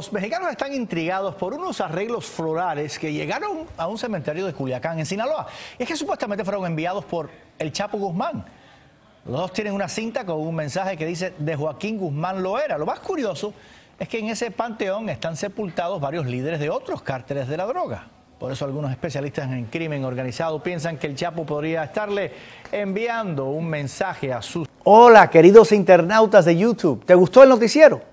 Los mexicanos están intrigados por unos arreglos florales que llegaron a un cementerio de Culiacán, en Sinaloa. Y es que supuestamente fueron enviados por el Chapo Guzmán. Los dos tienen una cinta con un mensaje que dice de Joaquín Guzmán lo era. Lo más curioso es que en ese panteón están sepultados varios líderes de otros cárteles de la droga. Por eso algunos especialistas en crimen organizado piensan que el Chapo podría estarle enviando un mensaje a sus... Hola, queridos internautas de YouTube. ¿Te gustó el noticiero?